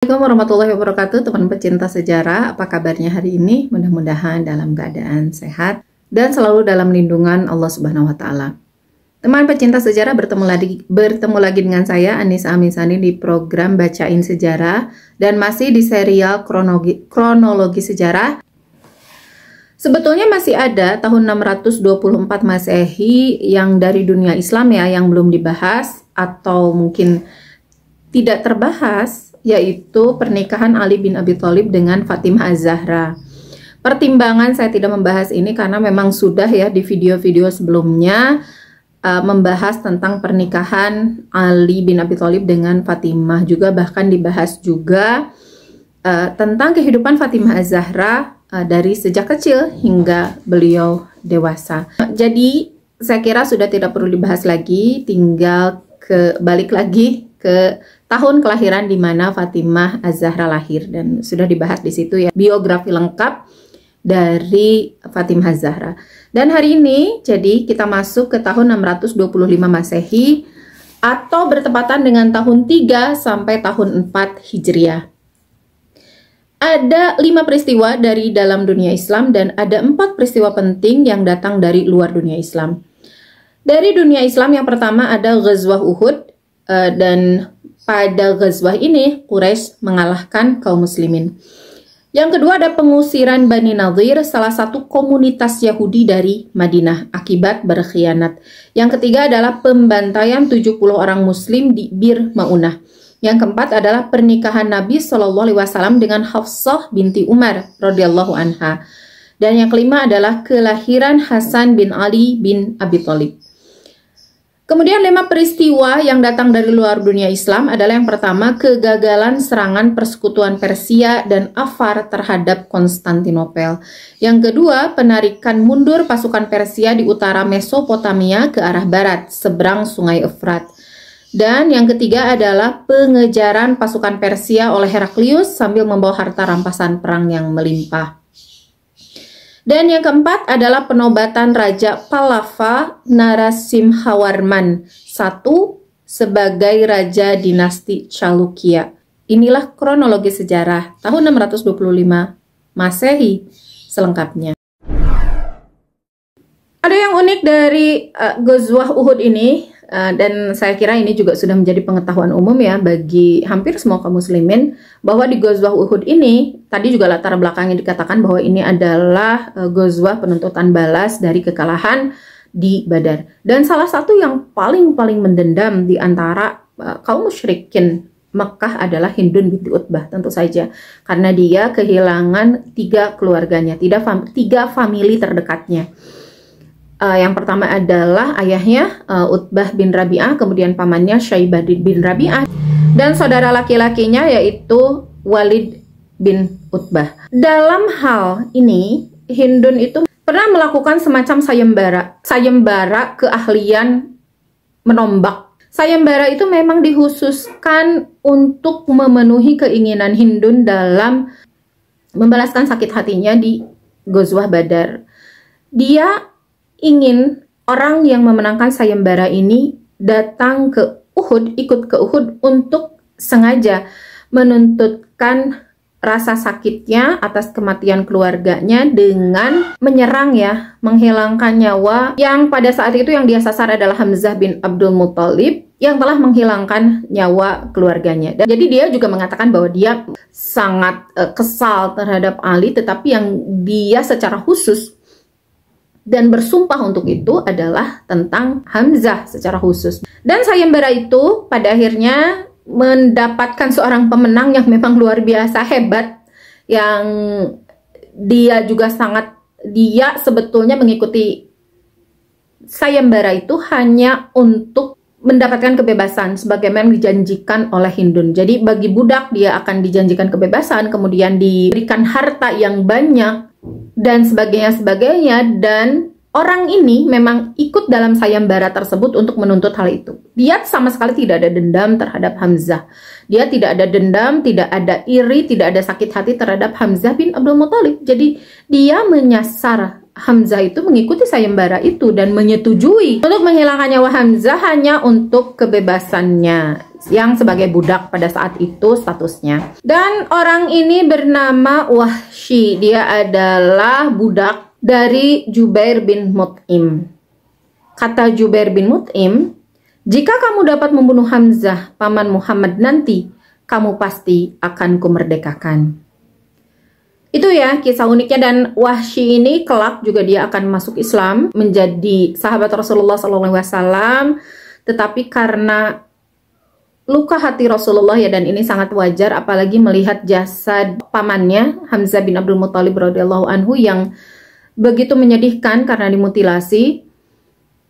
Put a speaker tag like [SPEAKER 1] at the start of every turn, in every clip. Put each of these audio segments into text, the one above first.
[SPEAKER 1] Assalamualaikum warahmatullahi wabarakatuh teman pecinta sejarah apa kabarnya hari ini mudah-mudahan dalam keadaan sehat dan selalu dalam lindungan Allah Subhanahu wa taala. Teman pecinta sejarah bertemu lagi bertemu lagi dengan saya Anissa Aminsani di program Bacain Sejarah dan masih di serial kronologi, kronologi sejarah. Sebetulnya masih ada tahun 624 Masehi yang dari dunia Islam ya yang belum dibahas atau mungkin tidak terbahas yaitu pernikahan Ali bin Abi Thalib dengan Fatimah Az-Zahra. Pertimbangan saya tidak membahas ini karena memang sudah ya di video-video sebelumnya uh, membahas tentang pernikahan Ali bin Abi Thalib dengan Fatimah juga bahkan dibahas juga uh, tentang kehidupan Fatimah Az-Zahra uh, dari sejak kecil hingga beliau dewasa. Jadi saya kira sudah tidak perlu dibahas lagi, tinggal ke balik lagi ke tahun kelahiran di mana Fatimah Az-Zahra lahir dan sudah dibahas di situ ya biografi lengkap dari Fatimah Az-Zahra. Dan hari ini jadi kita masuk ke tahun 625 Masehi atau bertepatan dengan tahun 3 sampai tahun 4 Hijriah. Ada lima peristiwa dari dalam dunia Islam dan ada empat peristiwa penting yang datang dari luar dunia Islam. Dari dunia Islam yang pertama ada Ghazwah Uhud Eh, dan pada Ghazwah ini Quraisy mengalahkan kaum muslimin. Yang kedua ada pengusiran Bani Nadir, salah satu komunitas Yahudi dari Madinah akibat berkhianat. Yang ketiga adalah pembantaian 70 orang muslim di Bir Maunah. Yang keempat adalah pernikahan Nabi Shallallahu alaihi wasallam dengan Hafsah binti Umar radhiyallahu anha. Dan yang kelima adalah kelahiran Hasan bin Ali bin Abi Thalib. Kemudian lima peristiwa yang datang dari luar dunia Islam adalah yang pertama kegagalan serangan persekutuan Persia dan Afar terhadap Konstantinopel. Yang kedua, penarikan mundur pasukan Persia di utara Mesopotamia ke arah barat, seberang Sungai Efrat. Dan yang ketiga adalah pengejaran pasukan Persia oleh Heraklius sambil membawa harta rampasan perang yang melimpah. Dan yang keempat adalah penobatan Raja Palava Narasimhawarman I sebagai Raja Dinasti Chalukya. Inilah kronologi sejarah tahun 625 Masehi selengkapnya. Ada yang unik dari uh, eh, Gozwah Uhud ini uh, dan saya kira ini juga sudah menjadi pengetahuan umum ya bagi hampir semua kaum muslimin bahwa di Gozwah Uhud ini tadi juga latar belakangnya dikatakan bahwa ini adalah uh, eh, Gozwah penuntutan balas dari kekalahan di Badar. Dan salah satu yang paling-paling mendendam di antara uh, kaum musyrikin Mekah adalah Hindun binti Utbah tentu saja karena dia kehilangan tiga keluarganya, tiga, fam tiga famili terdekatnya. Uh, yang pertama adalah ayahnya uh, Utbah bin Rabi'ah, kemudian pamannya Syaibah bin Rabi'ah dan saudara laki-lakinya yaitu Walid bin Utbah. Dalam hal ini Hindun itu pernah melakukan semacam sayembara, sayembara keahlian menombak. Sayembara itu memang dihususkan untuk memenuhi keinginan Hindun dalam membalaskan sakit hatinya di Gozwah Badar. Dia ingin orang yang memenangkan sayembara ini datang ke Uhud, ikut ke Uhud untuk sengaja menuntutkan rasa sakitnya atas kematian keluarganya dengan menyerang ya, menghilangkan nyawa yang pada saat itu yang dia sasar adalah Hamzah bin Abdul Muthalib yang telah menghilangkan nyawa keluarganya. Dan, jadi dia juga mengatakan bahwa dia sangat uh, kesal terhadap Ali tetapi yang dia secara khusus dan bersumpah untuk itu adalah tentang Hamzah secara khusus. Dan sayembara itu pada akhirnya mendapatkan seorang pemenang yang memang luar biasa hebat yang dia juga sangat dia sebetulnya mengikuti sayembara itu hanya untuk mendapatkan kebebasan sebagaimana dijanjikan oleh Hindun. Jadi bagi budak dia akan dijanjikan kebebasan, kemudian diberikan harta yang banyak dan sebagainya sebagainya dan orang ini memang ikut dalam sayembara tersebut untuk menuntut hal itu. Dia sama sekali tidak ada dendam terhadap Hamzah. Dia tidak ada dendam, tidak ada iri, tidak ada sakit hati terhadap Hamzah bin Abdul Muthalib. Jadi dia menyasar Hamzah itu mengikuti sayembara itu dan menyetujui untuk menghilangkan nyawa Hamzah hanya untuk kebebasannya yang sebagai budak pada saat itu statusnya. Dan orang ini bernama Wahsy. Dia adalah budak dari Jubair bin Mut'im. Kata Jubair bin Mut'im, "Jika kamu dapat membunuh Hamzah, paman Muhammad nanti, kamu pasti akan kumerdekakan." Itu ya kisah uniknya dan Wahsy ini kelak juga dia akan masuk Islam menjadi sahabat Rasulullah SAW. Tetapi karena luka hati Rasulullah ya dan ini sangat wajar apalagi melihat jasad pamannya Hamzah bin Abdul Muthalib radhiyallahu anhu yang begitu menyedihkan karena dimutilasi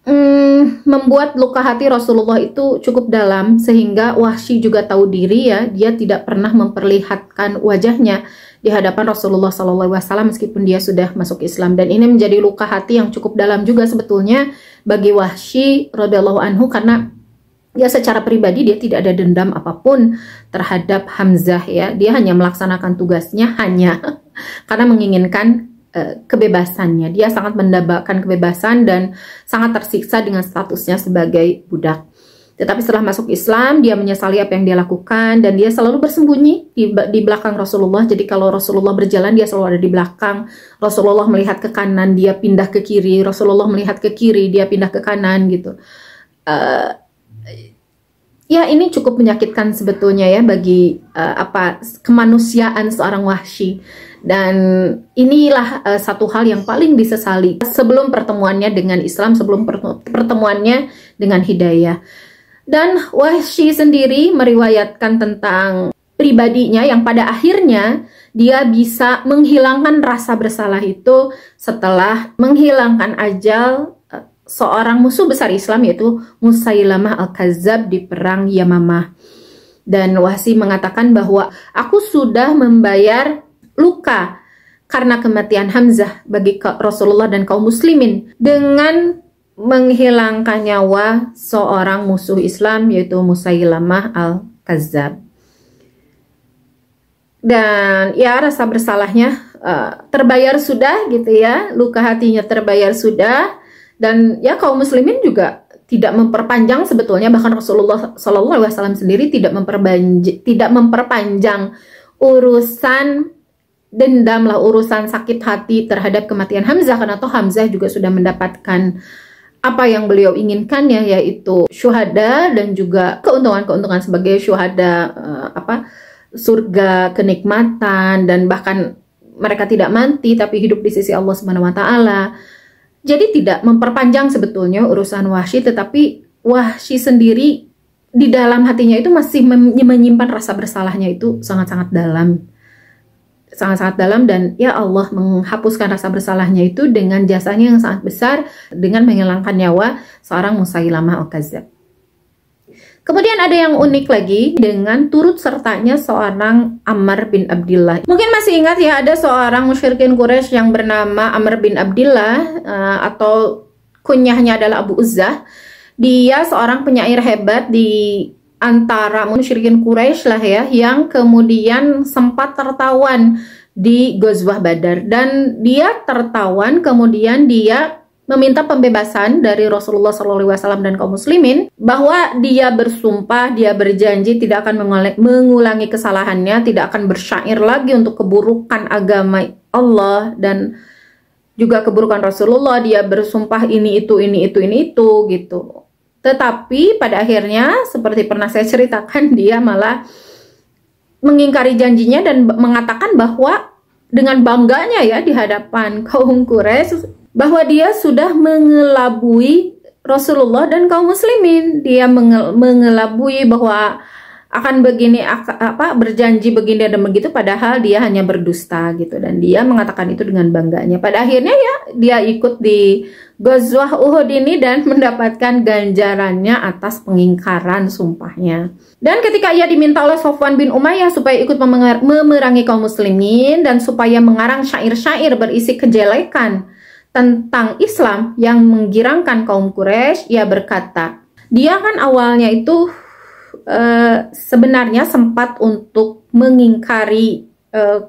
[SPEAKER 1] hmm, membuat luka hati Rasulullah itu cukup dalam sehingga Wahsy juga tahu diri ya dia tidak pernah memperlihatkan wajahnya di hadapan Rasulullah SAW meskipun dia sudah masuk Islam dan ini menjadi luka hati yang cukup dalam juga sebetulnya bagi Wahsy radhiyallahu anhu karena ya secara pribadi dia tidak ada dendam apapun terhadap Hamzah ya dia hanya melaksanakan tugasnya hanya karena menginginkan eh, kebebasannya dia sangat mendambakan kebebasan dan sangat tersiksa dengan statusnya sebagai budak tetapi setelah masuk Islam, dia menyesali apa yang dia lakukan dan dia selalu bersembunyi di, di belakang Rasulullah. Jadi kalau Rasulullah berjalan, dia selalu ada di belakang. Rasulullah melihat ke kanan, dia pindah ke kiri. Rasulullah melihat ke kiri, dia pindah ke kanan gitu. Uh, ya ini cukup menyakitkan sebetulnya ya bagi uh, apa kemanusiaan seorang washi Dan inilah uh, satu hal yang paling disesali sebelum pertemuannya dengan Islam, sebelum pertemuannya dengan hidayah. Dan Wahsy sendiri meriwayatkan tentang pribadinya yang pada akhirnya dia bisa menghilangkan rasa bersalah itu setelah menghilangkan ajal eh, seorang musuh besar Islam yaitu Musailamah al kazab di perang Yamamah. Dan Wahsy mengatakan bahwa aku sudah membayar luka karena kematian Hamzah bagi Rasulullah dan kaum muslimin dengan menghilangkan nyawa seorang musuh Islam yaitu Musailamah al-Kazzab. Dan ya rasa bersalahnya uh, terbayar sudah gitu ya, luka hatinya terbayar sudah dan ya kaum muslimin juga tidak memperpanjang sebetulnya bahkan Rasulullah Shallallahu Alaihi Wasallam sendiri tidak memperpanjang tidak memperpanjang urusan dendam lah urusan sakit hati terhadap kematian Hamzah karena toh Hamzah juga sudah mendapatkan apa yang beliau inginkan ya yaitu syuhada dan juga keuntungan-keuntungan sebagai syuhada uh, apa surga kenikmatan dan bahkan mereka tidak mati tapi hidup di sisi Allah Subhanahu wa taala. Jadi tidak memperpanjang sebetulnya urusan Wahsy tetapi Wahsy sendiri di dalam hatinya itu masih menyimpan rasa bersalahnya itu sangat-sangat dalam sangat-sangat dalam dan ya Allah menghapuskan rasa bersalahnya itu dengan jasanya yang sangat besar dengan menghilangkan nyawa seorang Musailamah Al-Kazzab. Kemudian ada yang unik lagi dengan turut sertanya seorang Amr bin Abdullah. Mungkin masih ingat ya ada seorang musyrikin Quraisy yang bernama Amr bin Abdullah eh, atau kunyahnya adalah Abu Uzzah. Dia seorang penyair hebat di antara musyrikin Quraisy lah ya yang kemudian sempat tertawan di Ghazwah Badar dan dia tertawan kemudian dia meminta pembebasan dari Rasulullah SAW dan kaum muslimin bahwa dia bersumpah, dia berjanji tidak akan mengulangi kesalahannya, tidak akan bersyair lagi untuk keburukan agama Allah dan juga keburukan Rasulullah, dia bersumpah ini itu ini itu ini itu gitu. Tetapi pada akhirnya seperti pernah saya ceritakan dia malah mengingkari janjinya dan mengatakan bahwa dengan bangganya ya di hadapan kaum Quraisy bahwa dia sudah mengelabui Rasulullah dan kaum muslimin. Dia mengelabui bahwa akan begini apa berjanji begini dan begitu padahal dia hanya berdusta gitu dan dia mengatakan itu dengan bangganya pada akhirnya ya dia ikut di Gozwah Uhud ini dan mendapatkan ganjarannya atas pengingkaran sumpahnya dan ketika ia diminta oleh Sofwan bin Umayyah supaya ikut memerangi kaum muslimin dan supaya mengarang syair-syair berisi kejelekan tentang Islam yang menggirangkan kaum Quraisy ia berkata dia kan awalnya itu Eh, sebenarnya sempat untuk mengingkari uh,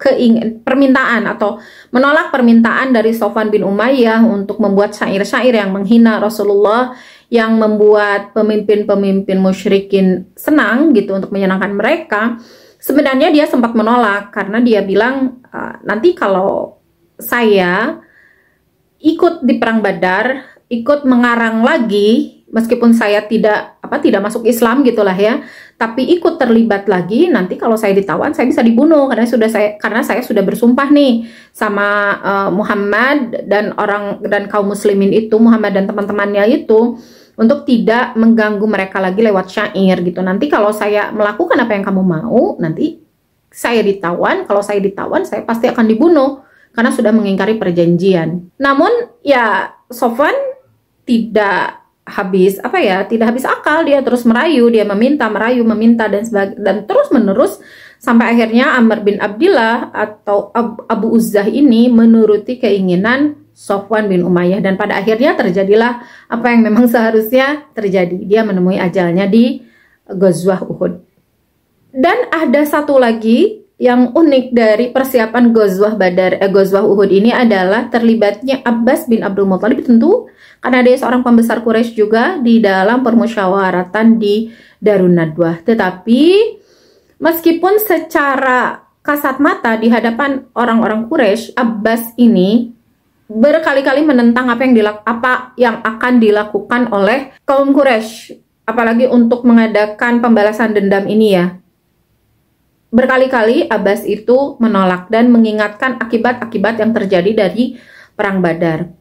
[SPEAKER 1] permintaan atau menolak permintaan dari Sofan bin Umayyah untuk membuat syair-syair yang menghina Rasulullah yang membuat pemimpin-pemimpin musyrikin senang gitu untuk menyenangkan mereka sebenarnya dia sempat menolak karena dia bilang ah, nanti kalau saya ikut di perang Badar, ikut mengarang lagi meskipun saya tidak apa tidak masuk Islam gitulah ya tapi ikut terlibat lagi nanti kalau saya ditawan saya bisa dibunuh karena sudah saya karena saya sudah bersumpah nih sama uh, Muhammad dan orang dan kaum muslimin itu Muhammad dan teman-temannya itu untuk tidak mengganggu mereka lagi lewat syair gitu nanti kalau saya melakukan apa yang kamu mau nanti saya ditawan kalau saya ditawan saya pasti akan dibunuh karena sudah mengingkari perjanjian namun ya Sofwan tidak habis apa ya tidak habis akal dia terus merayu dia meminta merayu meminta dan sebagainya dan terus menerus sampai akhirnya Amr bin Abdillah atau Abu Uzzah ini menuruti keinginan Sofwan bin Umayyah dan pada akhirnya terjadilah apa yang memang seharusnya terjadi dia menemui ajalnya di Gozwah Uhud dan ada satu lagi yang unik dari persiapan Gozwah Badar eh, Gozwah Uhud ini adalah terlibatnya Abbas bin Abdul Muthalib tentu karena dia seorang pembesar Quraisy juga di dalam permusyawaratan di Darun Nadwah. Tetapi meskipun secara kasat mata di hadapan orang-orang Quraisy, Abbas ini berkali-kali menentang apa yang dilak apa yang akan dilakukan oleh kaum Quraisy apalagi untuk mengadakan pembalasan dendam ini ya Berkali-kali Abbas itu menolak dan mengingatkan akibat-akibat yang terjadi dari Perang Badar.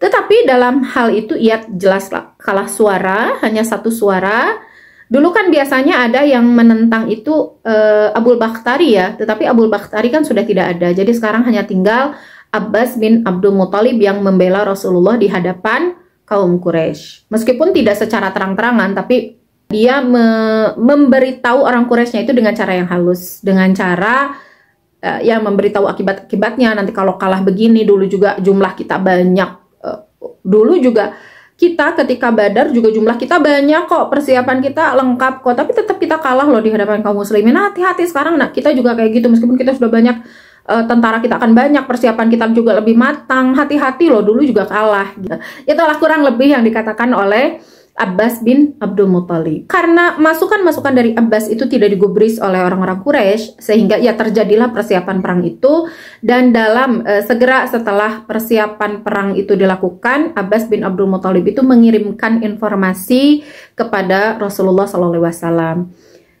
[SPEAKER 1] Tetapi dalam hal itu ia jelas kalah suara, hanya satu suara. Dulu kan biasanya ada yang menentang itu uh, Abul Bakhtari ya, tetapi Abul Bakhtari kan sudah tidak ada. Jadi sekarang hanya tinggal Abbas bin Abdul Muthalib yang membela Rasulullah di hadapan kaum Quraisy. Meskipun tidak secara terang-terangan, tapi dia me memberitahu orang Quraisynya itu dengan cara yang halus, dengan cara uh, eh, yang memberitahu akibat-akibatnya nanti kalau kalah begini dulu juga jumlah kita banyak uh, dulu juga kita ketika Badar juga jumlah kita banyak kok persiapan kita lengkap kok tapi tetap kita kalah loh di hadapan kaum muslimin nah, hati-hati sekarang nak kita juga kayak gitu meskipun kita sudah banyak eh, tentara kita akan banyak, persiapan kita juga lebih matang. Hati-hati loh, dulu juga kalah. Ya, itulah kurang lebih yang dikatakan oleh Abbas bin Abdul Muthalib. Karena masukan-masukan dari Abbas itu tidak digubris oleh orang-orang Quraisy sehingga ya terjadilah persiapan perang itu dan dalam eh, segera setelah persiapan perang itu dilakukan Abbas bin Abdul Muthalib itu mengirimkan informasi kepada Rasulullah SAW.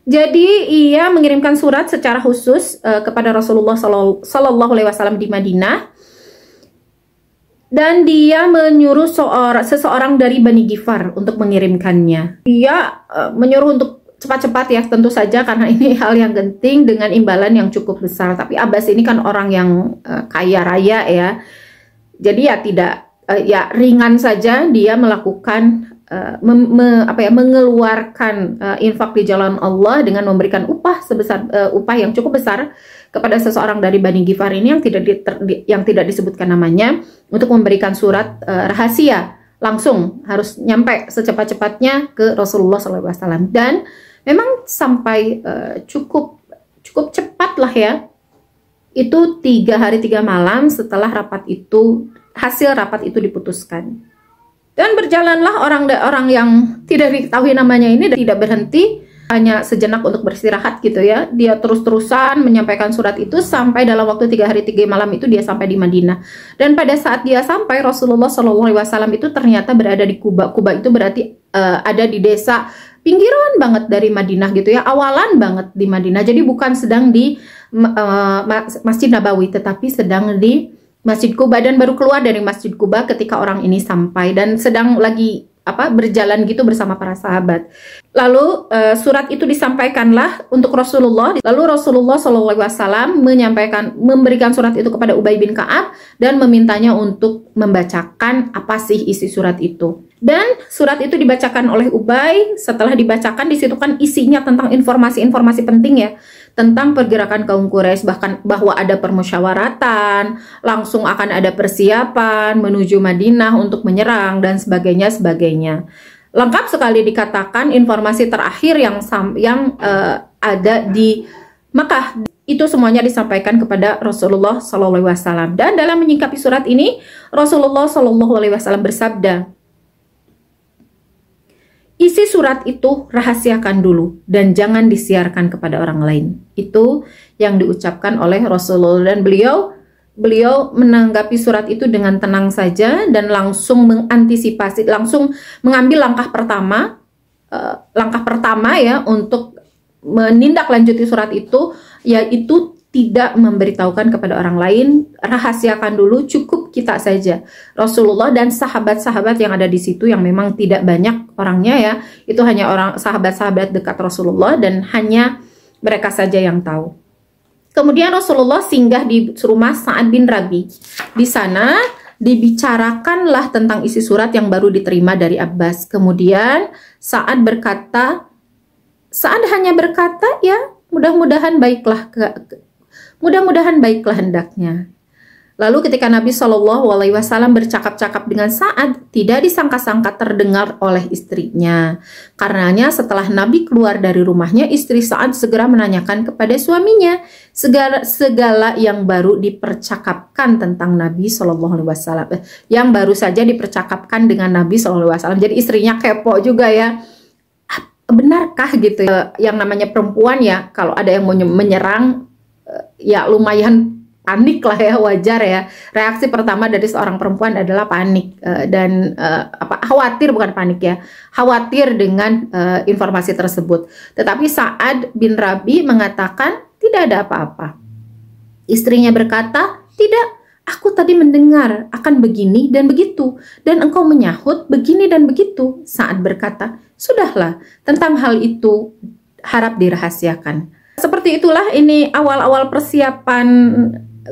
[SPEAKER 1] Jadi ia mengirimkan surat secara khusus uh, kepada Rasulullah Alaihi Wasallam di Madinah dan dia menyuruh seorang seseorang dari Bani Gifar untuk mengirimkannya. Dia uh, menyuruh untuk cepat-cepat ya tentu saja karena ini hal yang genting dengan imbalan yang cukup besar tapi Abbas ini kan orang yang uh, kaya raya ya jadi ya tidak uh, ya ringan saja dia melakukan uh, mem, me, apa ya mengeluarkan uh, infak di jalan Allah dengan memberikan upah sebesar uh, upah yang cukup besar kepada seseorang dari Bani Gifar ini yang tidak di, ter, di, yang tidak disebutkan namanya untuk memberikan surat uh, rahasia langsung harus nyampe secepat-cepatnya ke Rasulullah SAW dan memang sampai uh, cukup cukup cepat lah ya itu tiga hari tiga malam setelah rapat itu hasil rapat itu diputuskan dan berjalanlah orang orang yang tidak diketahui namanya ini tidak berhenti hanya sejenak untuk beristirahat gitu ya. Dia terus-terusan menyampaikan surat itu sampai dalam waktu tiga hari tiga malam itu dia sampai di Madinah. Dan pada saat dia sampai Rasulullah SAW itu ternyata berada di Kuba. Kuba itu berarti uh, ada di desa pinggiran banget dari Madinah gitu ya, awalan banget di Madinah. Jadi bukan sedang di uh, Masjid Nabawi, tetapi sedang di Masjid Kuba dan baru keluar dari Masjid Kuba ketika orang ini sampai dan sedang lagi apa berjalan gitu bersama para sahabat. Lalu uh, surat itu disampaikanlah untuk Rasulullah. Lalu Rasulullah SAW menyampaikan memberikan surat itu kepada Ubay bin Kaab dan memintanya untuk membacakan apa sih isi surat itu. Dan surat itu dibacakan oleh Ubay. Setelah dibacakan disitu kan isinya tentang informasi-informasi penting ya tentang pergerakan kaum Quraisy bahkan bahwa ada permusyawaratan, langsung akan ada persiapan menuju Madinah untuk menyerang dan sebagainya sebagainya. Lengkap sekali dikatakan informasi terakhir yang yang uh, ada di Mekah itu semuanya disampaikan kepada Rasulullah SAW. Dan dalam menyingkapi surat ini, Rasulullah SAW bersabda, Isi surat itu rahasiakan dulu dan jangan disiarkan kepada orang lain. Itu yang diucapkan oleh Rasulullah dan beliau beliau menanggapi surat itu dengan tenang saja dan langsung mengantisipasi langsung mengambil langkah pertama eh, langkah pertama ya untuk menindaklanjuti surat itu yaitu tidak memberitahukan kepada orang lain, rahasiakan dulu, cukup kita saja. Rasulullah dan sahabat-sahabat yang ada di situ yang memang tidak banyak orangnya ya, itu hanya orang sahabat-sahabat dekat Rasulullah dan hanya mereka saja yang tahu. Kemudian Rasulullah singgah di rumah Sa'ad bin Rabi. Di sana dibicarakanlah tentang isi surat yang baru diterima dari Abbas. Kemudian Sa'ad berkata, Sa'ad hanya berkata, ya mudah-mudahan baiklah ke, Mudah-mudahan baiklah hendaknya. Lalu ketika Nabi Shallallahu Alaihi Wasallam bercakap-cakap dengan saat tidak disangka-sangka terdengar oleh istrinya. Karenanya setelah Nabi keluar dari rumahnya, istri saat segera menanyakan kepada suaminya segala, segala yang baru dipercakapkan tentang Nabi Shallallahu Alaihi Wasallam, eh, yang baru saja dipercakapkan dengan Nabi Shallallahu Alaihi Wasallam. Jadi istrinya kepo juga ya ah, benarkah gitu ya, yang namanya perempuan ya kalau ada yang mau menyerang Eh, ya lumayan panik lah ya wajar ya reaksi pertama dari seorang perempuan adalah panik uh, dan uh, apa khawatir bukan panik ya khawatir dengan uh, informasi tersebut tetapi saat bin Rabi mengatakan tidak ada apa-apa istrinya berkata tidak aku tadi mendengar akan begini dan begitu dan engkau menyahut begini dan begitu saat berkata sudahlah tentang hal itu harap dirahasiakan seperti itulah ini awal-awal persiapan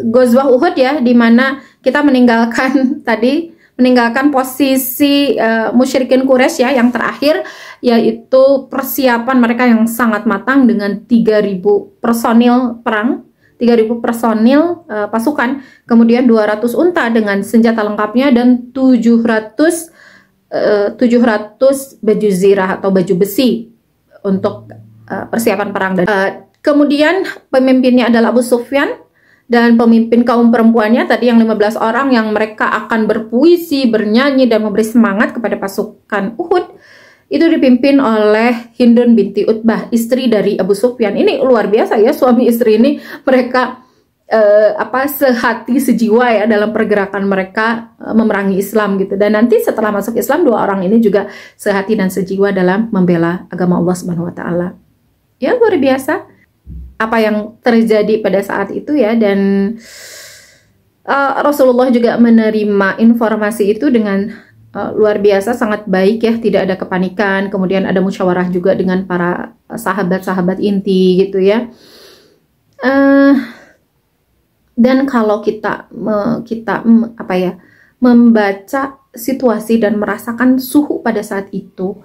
[SPEAKER 1] Gozwah Uhud ya di mana kita meninggalkan tadi meninggalkan posisi uh, musyrikin Quraisy ya yang terakhir yaitu persiapan mereka yang sangat matang dengan 3000 personil perang 3000 personil uh, pasukan kemudian 200 unta dengan senjata lengkapnya dan 700 uh, 700 baju zirah atau baju besi untuk uh, persiapan perang dan uh, Kemudian pemimpinnya adalah Abu Sufyan dan pemimpin kaum perempuannya tadi yang 15 orang yang mereka akan berpuisi, bernyanyi dan memberi semangat kepada pasukan Uhud itu dipimpin oleh Hindun binti Utbah, istri dari Abu Sufyan. Ini luar biasa ya suami istri ini mereka eh, apa sehati sejiwa ya dalam pergerakan mereka eh, memerangi Islam gitu. Dan nanti setelah masuk Islam dua orang ini juga sehati dan sejiwa dalam membela agama Allah Subhanahu wa taala. Ya luar biasa apa yang terjadi pada saat itu ya dan uh, Rasulullah juga menerima informasi itu dengan uh, luar biasa sangat baik ya tidak ada kepanikan kemudian ada musyawarah juga dengan para sahabat-sahabat inti gitu ya uh, dan kalau kita kita apa ya membaca situasi dan merasakan suhu pada saat itu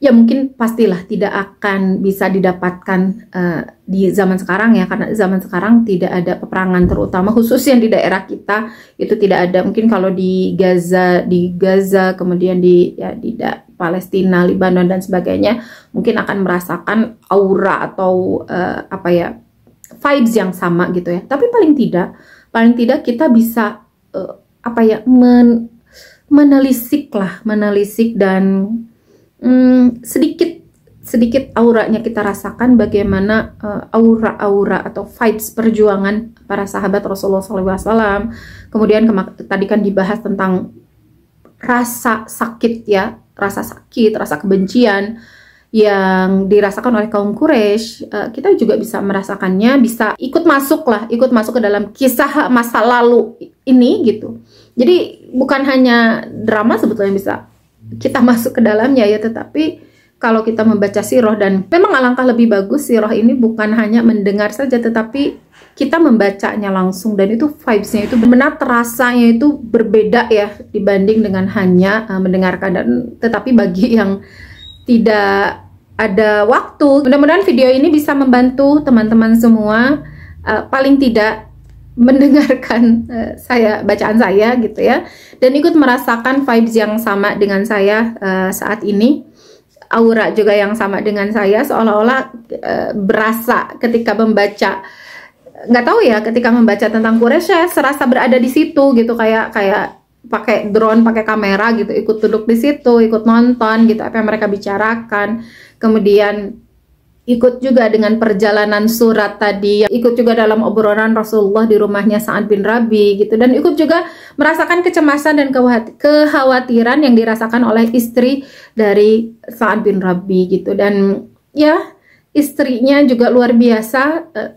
[SPEAKER 1] ya mungkin pastilah tidak akan bisa didapatkan uh, di zaman sekarang ya karena zaman sekarang tidak ada peperangan terutama khusus yang di daerah kita itu tidak ada mungkin kalau di Gaza di Gaza kemudian di ya di da, Palestina Lebanon dan sebagainya mungkin akan merasakan aura atau uh, apa ya vibes yang sama gitu ya tapi paling tidak paling tidak kita bisa uh, apa ya men menelisik lah menelisik dan hmm, sedikit sedikit auranya kita rasakan bagaimana eh, aura-aura uh, atau fights perjuangan para sahabat Rasulullah SAW. Kemudian tadi kan dibahas tentang rasa sakit ya, rasa sakit, rasa kebencian yang dirasakan oleh kaum Quraisy, uh, kita juga bisa merasakannya, bisa ikut masuk lah, ikut masuk ke dalam kisah masa lalu ini gitu. Jadi bukan hanya drama sebetulnya bisa kita masuk ke dalamnya ya tetapi kalau kita membaca siroh dan memang alangkah lebih bagus siroh ini bukan hanya mendengar saja tetapi kita membacanya langsung dan itu vibesnya itu benar terasanya itu berbeda ya dibanding dengan hanya eh, mendengarkan dan tetapi bagi yang tidak ada waktu mudah-mudahan video ini bisa membantu teman-teman semua uh, paling tidak mendengarkan uh, saya bacaan saya gitu ya dan ikut merasakan vibes yang sama dengan saya uh, saat ini aura juga yang sama dengan saya seolah-olah uh, berasa ketika membaca nggak tahu ya ketika membaca tentang Quraisy serasa berada di situ gitu kayak kayak pakai drone pakai kamera gitu ikut duduk di situ ikut nonton gitu apa yang mereka bicarakan kemudian ikut juga dengan perjalanan surat tadi, ikut juga dalam obrolan Rasulullah di rumahnya Sa'ad bin Rabi gitu dan ikut juga merasakan kecemasan dan kekhawatiran yang dirasakan oleh istri dari Sa'ad bin Rabi gitu dan ya istrinya juga luar biasa eh,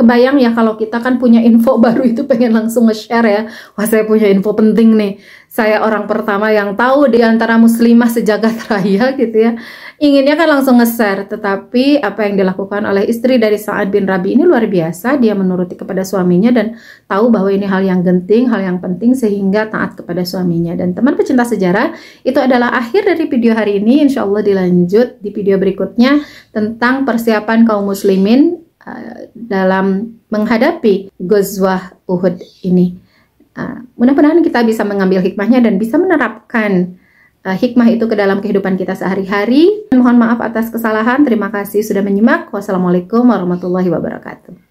[SPEAKER 1] kebayang ya kalau kita kan punya info baru itu pengen langsung nge-share ya. Wah, saya punya info penting nih. Saya orang pertama yang tahu di antara muslimah sejagat raya gitu ya. Inginnya kan langsung nge-share, tetapi apa yang dilakukan oleh istri dari Sa'ad bin Rabi ini luar biasa. Dia menuruti kepada suaminya dan tahu bahwa ini hal yang genting, hal yang penting sehingga taat kepada suaminya. Dan teman pecinta sejarah, itu adalah akhir dari video hari ini. Insya Allah dilanjut di video berikutnya tentang persiapan kaum muslimin uh, dalam menghadapi Ghazwah Uhud ini. Uh, mudah-mudahan kita bisa mengambil hikmahnya dan bisa menerapkan uh, hikmah itu ke dalam kehidupan kita sehari-hari. Mohon maaf atas kesalahan. Terima kasih sudah menyimak. Wassalamualaikum warahmatullahi wabarakatuh.